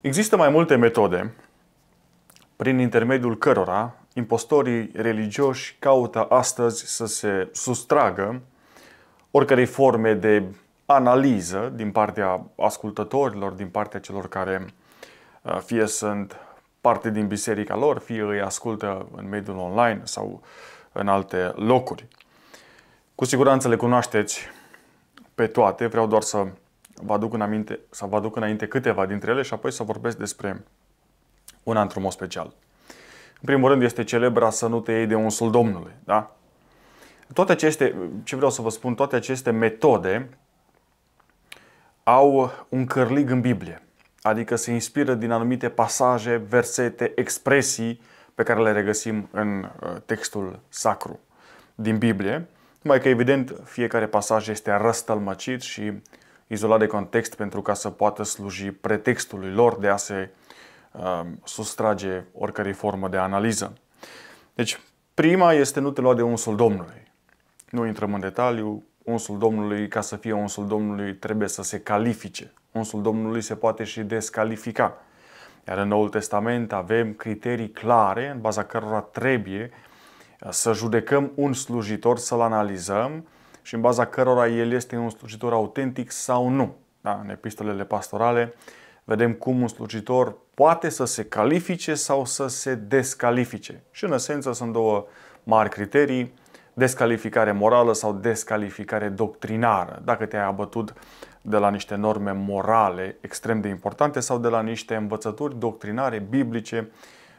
Există mai multe metode prin intermediul cărora impostorii religioși caută astăzi să se sustragă oricărei forme de analiză din partea ascultătorilor, din partea celor care uh, fie sunt parte din biserica lor, fie îi ascultă în mediul online sau în alte locuri. Cu siguranță le cunoașteți pe toate, vreau doar să vă aduc, în aminte, sau vă aduc înainte câteva dintre ele și apoi să vorbesc despre una într-un mod special. În primul rând este celebra să nu te iei de unsul Domnului. Da? Toate aceste, ce vreau să vă spun, toate aceste metode au un cărlig în Biblie. Adică se inspiră din anumite pasaje, versete, expresii pe care le regăsim în uh, textul sacru din Biblie. Numai că, evident, fiecare pasaj este răstălmăcit și izolat de context pentru ca să poată sluji pretextului lor de a se uh, sustrage oricărei formă de analiză. Deci, prima este nu te lua de unsul Domnului. Nu intrăm în detaliu, unsul Domnului, ca să fie unsul Domnului, trebuie să se califice. Unsul Domnului se poate și descalifica. Iar în Noul Testament avem criterii clare în baza cărora trebuie să judecăm un slujitor, să-l analizăm și în baza cărora el este un slujitor autentic sau nu. Da, în epistolele pastorale vedem cum un slujitor poate să se califice sau să se descalifice. Și în esență sunt două mari criterii, descalificare morală sau descalificare doctrinară, dacă te-ai abătut de la niște norme morale extrem de importante sau de la niște învățături doctrinare, biblice,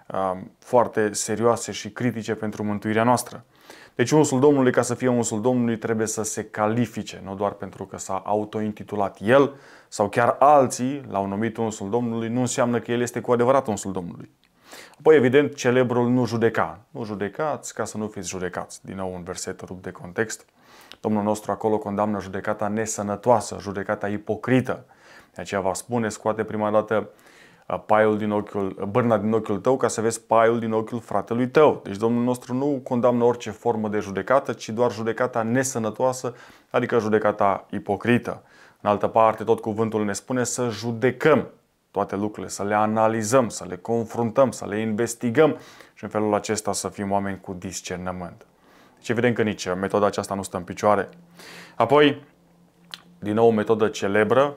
uh, foarte serioase și critice pentru mântuirea noastră. Deci unsul Domnului, ca să fie unsul Domnului, trebuie să se califice, nu doar pentru că s-a autointitulat el sau chiar alții l-au numit unsul Domnului, nu înseamnă că el este cu adevărat unsul Domnului. Apoi, evident, celebrul nu judeca. Nu judecați ca să nu fiți judecați. Din nou, un verset rupt de context. Domnul nostru acolo condamnă judecata nesănătoasă, judecata ipocrită. De aceea va spune, scoate prima dată paiul din ochiul, bârna din ochiul tău ca să vezi paiul din ochiul fratelui tău. Deci Domnul nostru nu condamnă orice formă de judecată, ci doar judecata nesănătoasă, adică judecata ipocrită. În altă parte, tot cuvântul ne spune să judecăm toate lucrurile, să le analizăm, să le confruntăm, să le investigăm și în felul acesta să fim oameni cu discernământ. Deci evident că nici metoda aceasta nu stă în picioare. Apoi, din nou, o metodă celebră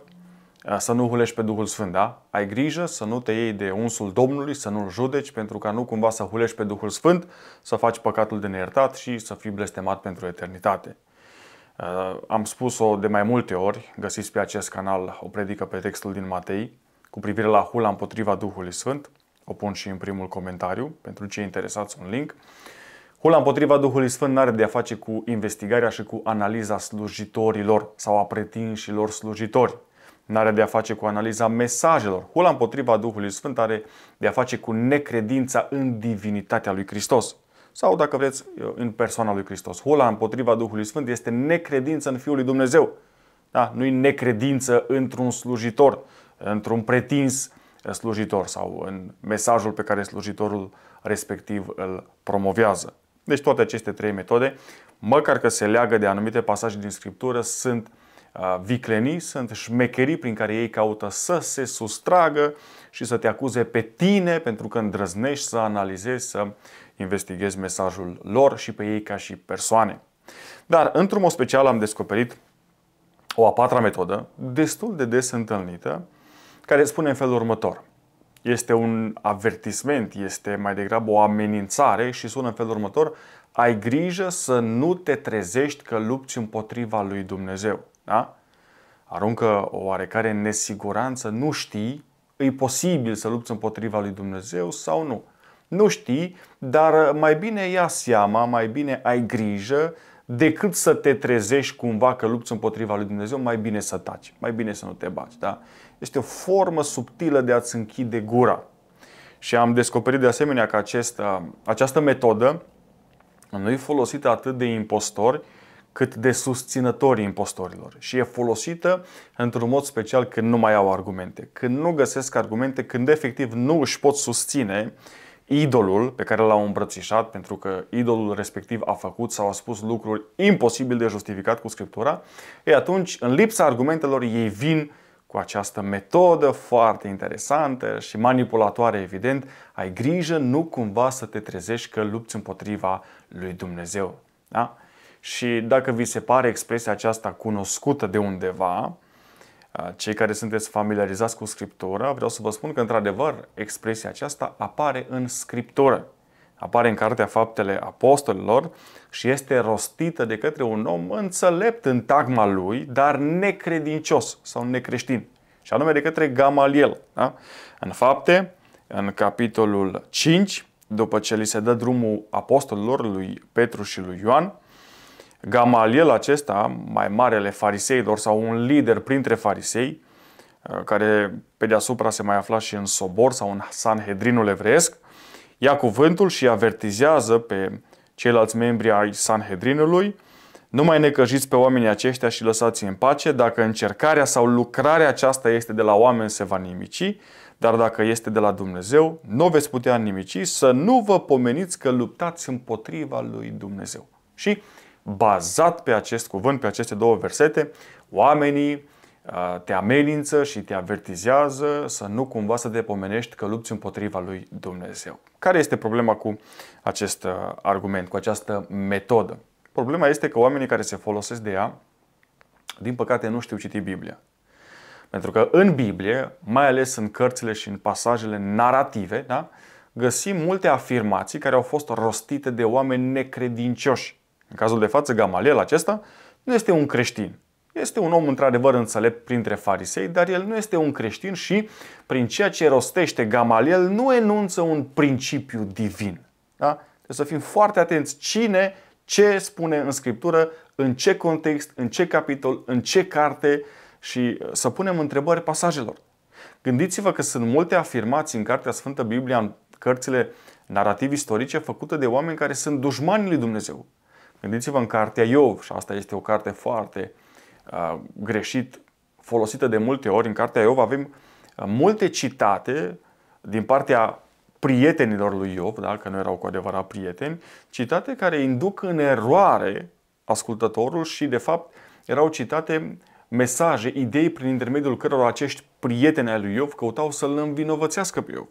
Eh, să nu hulești pe Duhul Sfânt, da? Ai grijă să nu te iei de unsul Domnului, să nu-l judeci, pentru ca nu cumva să hulești pe Duhul Sfânt, să faci păcatul de neiertat și să fii blestemat pentru eternitate. Eh, am spus-o de mai multe ori, găsiți pe acest canal o predică pe textul din Matei, cu privire la hula împotriva Duhului Sfânt, o pun și în primul comentariu, pentru cei interesați un link. Hula împotriva Duhului Sfânt n-are de a face cu investigarea și cu analiza slujitorilor sau a pretinșilor slujitori nu are de a face cu analiza mesajelor. Hula împotriva Duhului Sfânt are de a face cu necredința în divinitatea lui Hristos. Sau, dacă vreți, în persoana lui Hristos. Hula împotriva Duhului Sfânt este necredință în Fiul lui Dumnezeu. Da? Nu-i necredință într-un slujitor, într-un pretins slujitor sau în mesajul pe care slujitorul respectiv îl promovează. Deci toate aceste trei metode, măcar că se leagă de anumite pasaje din Scriptură, sunt viclenii, sunt șmecherii prin care ei caută să se sustragă și să te acuze pe tine pentru că îndrăznești să analizezi, să investighezi mesajul lor și pe ei ca și persoane. Dar, într-un mod special, am descoperit o a patra metodă, destul de des întâlnită, care spune în felul următor. Este un avertisment, este mai degrabă o amenințare și sună în felul următor ai grijă să nu te trezești că lupți împotriva lui Dumnezeu. Da? Aruncă o oarecare nesiguranță, nu știi, e posibil să lupți împotriva lui Dumnezeu sau nu. Nu știi, dar mai bine ia seama, mai bine ai grijă, decât să te trezești cumva că lupți împotriva lui Dumnezeu, mai bine să taci, mai bine să nu te baci. Da? Este o formă subtilă de a-ți închide gura. Și am descoperit de asemenea că această, această metodă nu e folosită atât de impostori, cât de susținătorii impostorilor și e folosită într-un mod special când nu mai au argumente, când nu găsesc argumente, când efectiv nu își pot susține idolul pe care l-au îmbrățișat pentru că idolul respectiv a făcut sau a spus lucruri imposibil de justificat cu Scriptura, e atunci, în lipsa argumentelor, ei vin cu această metodă foarte interesantă și manipulatoare, evident, ai grijă nu cumva să te trezești că lupți împotriva lui Dumnezeu. Da? Și dacă vi se pare expresia aceasta cunoscută de undeva, uh, cei care sunteți familiarizați cu Scriptura, vreau să vă spun că, într-adevăr, expresia aceasta apare în Scriptură. Apare în Cartea Faptele Apostolilor și este rostită de către un om înțelept în tagma lui, dar necredincios sau necreștin. Și anume de către Gamaliel. Da? În fapte, în capitolul 5, după ce li se dă drumul apostolilor lui Petru și lui Ioan, Gamaliel acesta, mai marele fariseilor sau un lider printre farisei, uh, care pe deasupra se mai afla și în sobor sau în Sanhedrinul evresc, ia cuvântul și avertizează pe ceilalți membri ai Sanhedrinului, nu mai necăjiți pe oamenii aceștia și lăsați i în pace, dacă încercarea sau lucrarea aceasta este de la oameni se va nimici, dar dacă este de la Dumnezeu, nu veți putea nimici, să nu vă pomeniți că luptați împotriva lui Dumnezeu. Și bazat pe acest cuvânt, pe aceste două versete, oamenii uh, te amenință și te avertizează să nu cumva să te pomenești că lupți împotriva lui Dumnezeu. Care este problema cu acest uh, argument, cu această metodă? Problema este că oamenii care se folosesc de ea, din păcate, nu știu citi Biblia. Pentru că în Biblie, mai ales în cărțile și în pasajele narrative, da, găsim multe afirmații care au fost rostite de oameni necredincioși în cazul de față, Gamaliel acesta nu este un creștin. Este un om într-adevăr înțelept printre farisei, dar el nu este un creștin și prin ceea ce rostește Gamaliel nu enunță un principiu divin. Da? Trebuie să fim foarte atenți cine, ce spune în Scriptură, în ce context, în ce capitol, în ce carte și uh, să punem întrebări pasajelor. Gândiți-vă că sunt multe afirmații în Cartea Sfântă Biblia, în cărțile narrativ istorice făcute de oameni care sunt dușmanii lui Dumnezeu, Gândiți-vă în cartea Iov, și asta este o carte foarte uh, greșit folosită de multe ori. În cartea Iov avem uh, multe citate din partea prietenilor lui Iov, da? că nu erau cu adevărat prieteni, citate care induc în eroare ascultătorul și, de fapt, erau citate mesaje, idei prin intermediul cărora acești prieteni ai lui Iov căutau să-l învinovățească pe Iov.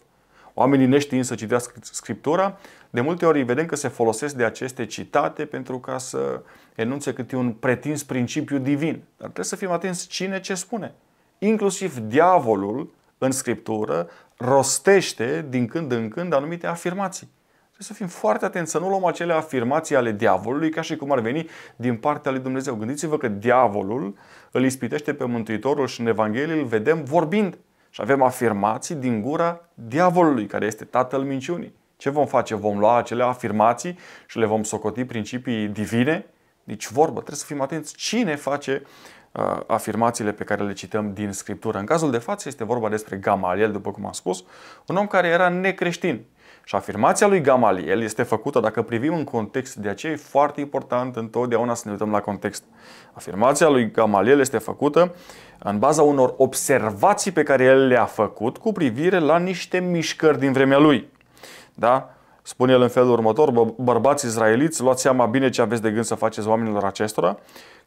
Oamenii neștiind să citească Scriptura, de multe ori vedem că se folosesc de aceste citate pentru ca să enunțe e un pretins principiu divin. Dar trebuie să fim atenți cine ce spune. Inclusiv diavolul în Scriptură rostește din când în când anumite afirmații. Trebuie să fim foarte atenți să nu luăm acele afirmații ale diavolului ca și cum ar veni din partea lui Dumnezeu. Gândiți-vă că diavolul îl ispitește pe Mântuitorul și în Evanghelie îl vedem vorbind. Și avem afirmații din gura diavolului, care este tatăl minciunii. Ce vom face? Vom lua acele afirmații și le vom socoti principii divine? Nici deci vorbă, trebuie să fim atenți cine face uh, afirmațiile pe care le cităm din Scriptură. În cazul de față este vorba despre Gamaliel, după cum am spus, un om care era necreștin. Și afirmația lui Gamaliel este făcută, dacă privim în context, de aceea e foarte important întotdeauna să ne uităm la context. Afirmația lui Gamaliel este făcută în baza unor observații pe care el le-a făcut cu privire la niște mișcări din vremea lui. Da? Spune el în felul următor, bă, bărbați izraeliți, luați seama bine ce aveți de gând să faceți oamenilor acestora,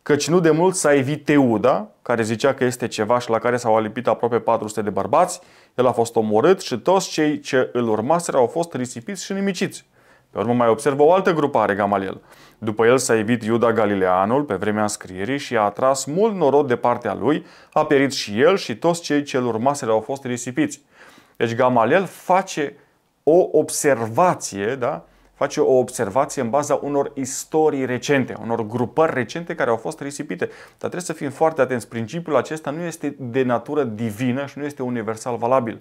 căci nu de mult s-a evit Teuda, care zicea că este ceva și la care s-au alipit aproape 400 de bărbați, el a fost omorât și toți cei ce îl urmaseră au fost risipiți și nimiciți. Pe urmă mai observă o altă grupare, Gamaliel. După el s-a evit Iuda Galileanul pe vremea scrierii și a atras mult norod de partea lui, a pierit și el și toți cei ce îl urmaseră au fost risipiți. Deci Gamaliel face o observație, da? face o observație în baza unor istorii recente, unor grupări recente care au fost risipite. Dar trebuie să fim foarte atenți. Principiul acesta nu este de natură divină și nu este universal valabil.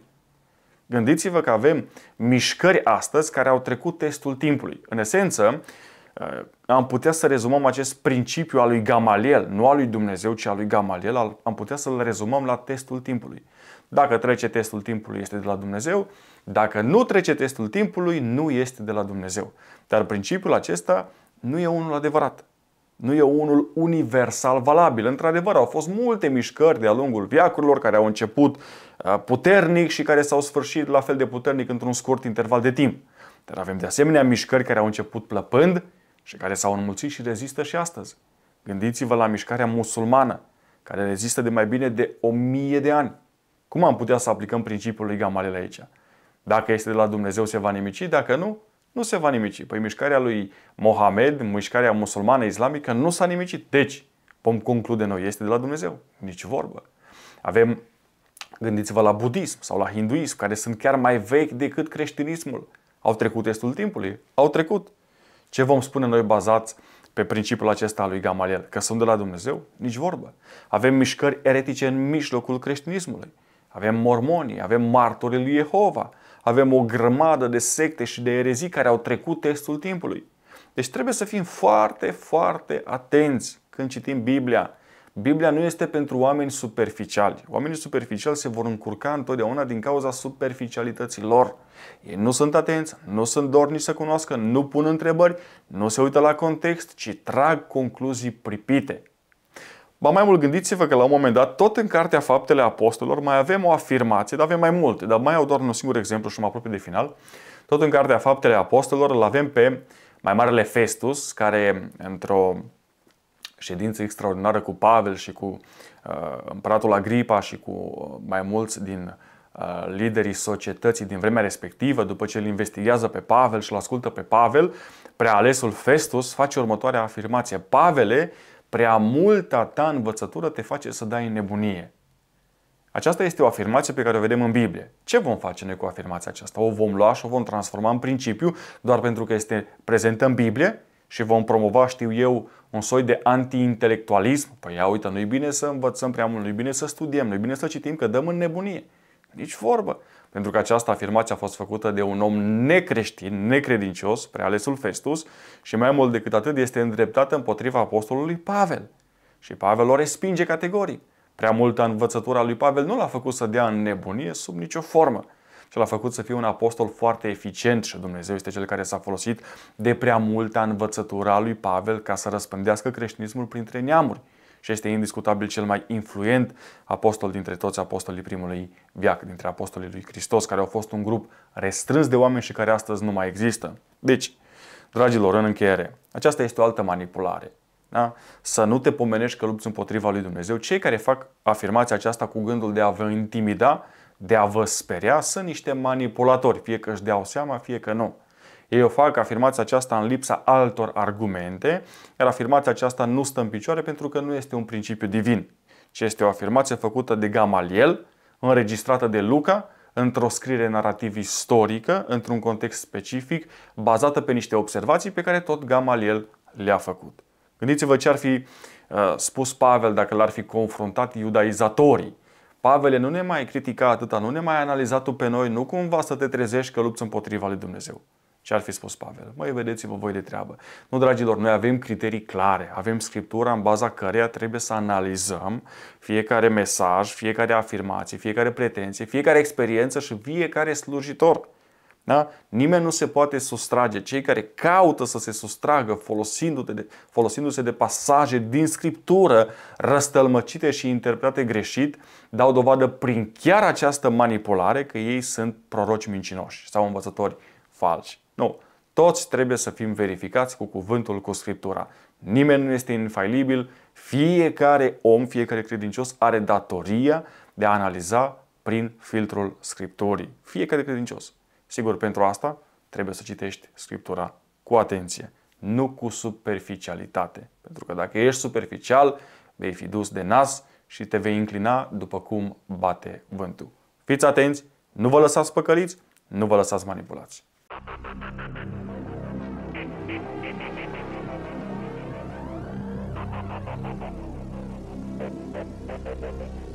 Gândiți-vă că avem mișcări astăzi care au trecut testul timpului. În esență, eh, am putea să rezumăm acest principiu al lui Gamaliel, nu al lui Dumnezeu, ci al lui Gamaliel, am putea să-l rezumăm la testul timpului. Dacă trece testul timpului, este de la Dumnezeu. Dacă nu trece testul timpului, nu este de la Dumnezeu. Dar principiul acesta nu e unul adevărat nu e unul universal valabil. Într-adevăr, au fost multe mișcări de-a lungul viacurilor care au început uh, puternic și care s-au sfârșit la fel de puternic într-un scurt interval de timp. Dar avem de asemenea mișcări care au început plăpând și care s-au înmulțit și rezistă și astăzi. Gândiți-vă la mișcarea musulmană, care rezistă de mai bine de o mie de ani. Cum am putea să aplicăm principiul lui Gamaliel aici? Dacă este de la Dumnezeu, se va nimici, dacă nu, nu se va nimici. Păi mișcarea lui Mohamed, mișcarea musulmană islamică, nu s-a nimicit. Deci, vom conclude noi, este de la Dumnezeu. Nici vorbă. Avem, gândiți-vă la budism sau la hinduism, care sunt chiar mai vechi decât creștinismul. Au trecut estul timpului. Au trecut. Ce vom spune noi bazați pe principiul acesta al lui Gamaliel? Că sunt de la Dumnezeu? Nici vorbă. Avem mișcări eretice în mijlocul creștinismului. Avem mormonii, avem martorii lui Jehova, avem o grămadă de secte și de erezii care au trecut testul timpului. Deci trebuie să fim foarte, foarte atenți când citim Biblia. Biblia nu este pentru oameni superficiali. Oamenii superficiali se vor încurca întotdeauna din cauza superficialității lor. Ei nu sunt atenți, nu sunt dornici să cunoască, nu pun întrebări, nu se uită la context, ci trag concluzii pripite. Ba mai mult gândiți-vă că la un moment dat, tot în Cartea Faptele Apostolilor, mai avem o afirmație, dar avem mai multe, dar mai au doar un singur exemplu și mă apropie de final. Tot în Cartea Faptele Apostolilor îl avem pe mai marele Festus, care într-o ședință extraordinară cu Pavel și cu uh, împăratul Agripa și cu mai mulți din uh, liderii societății din vremea respectivă, după ce îl investigează pe Pavel și îl ascultă pe Pavel, prealesul Festus face următoarea afirmație. Pavele, Prea multa ta învățătură te face să dai în nebunie. Aceasta este o afirmație pe care o vedem în Biblie. Ce vom face noi cu afirmația aceasta? O vom lua și o vom transforma în principiu doar pentru că este prezentă în Biblie și vom promova, știu eu, un soi de anti-intelectualism. Păi ia uite, nu-i bine să învățăm prea mult, nu-i bine să studiem, nu-i bine să citim, că dăm în nebunie. Nici vorbă. Pentru că această afirmație a fost făcută de un om necreștin, necredincios, prealesul Festus, și mai mult decât atât este îndreptată împotriva apostolului Pavel. Și Pavel o respinge categoric. Prea multă învățătura lui Pavel nu l-a făcut să dea în nebunie sub nicio formă, ci l-a făcut să fie un apostol foarte eficient și Dumnezeu este cel care s-a folosit de prea multă învățătura lui Pavel ca să răspândească creștinismul printre neamuri și este indiscutabil cel mai influent apostol dintre toți apostolii primului viac, dintre apostolii lui Hristos, care au fost un grup restrâns de oameni și care astăzi nu mai există. Deci, dragilor, în încheiere, aceasta este o altă manipulare. Da? Să nu te pomenești că lupți împotriva lui Dumnezeu. Cei care fac afirmația aceasta cu gândul de a vă intimida, de a vă speria, sunt niște manipulatori, fie că își deau seama, fie că nu. Ei o fac afirmația aceasta în lipsa altor argumente, iar afirmația aceasta nu stă în picioare pentru că nu este un principiu divin, ci este o afirmație făcută de Gamaliel, înregistrată de Luca, într-o scriere narrativ istorică, într-un context specific, bazată pe niște observații pe care tot Gamaliel le-a făcut. Gândiți-vă ce ar fi uh, spus Pavel dacă l-ar fi confruntat iudaizatorii. Pavel nu ne mai critica atâta, nu ne mai analiza tu pe noi, nu cumva să te trezești că lupți împotriva lui Dumnezeu. Ce ar fi spus Pavel? Mai vedeți-vă voi de treabă. Nu, dragilor, noi avem criterii clare, avem scriptura în baza căreia trebuie să analizăm fiecare mesaj, fiecare afirmație, fiecare pretenție, fiecare experiență și fiecare slujitor. Da? Nimeni nu se poate sustrage. Cei care caută să se sustragă folosindu-se de, folosindu-se de pasaje din Scriptură răstălmăcite și interpretate greșit, dau dovadă prin chiar această manipulare că ei sunt proroci mincinoși sau învățători falși. Nu. Toți trebuie să fim verificați cu cuvântul, cu Scriptura. Nimeni nu este infailibil. Fiecare om, fiecare credincios are datoria de a analiza prin filtrul Scripturii. Fiecare credincios. Sigur, pentru asta trebuie să citești Scriptura cu atenție, nu cu superficialitate. Pentru că dacă ești superficial, vei fi dus de nas și te vei inclina după cum bate vântul. Fiți atenți, nu vă lăsați păcăliți, nu vă lăsați manipulați. Thank you.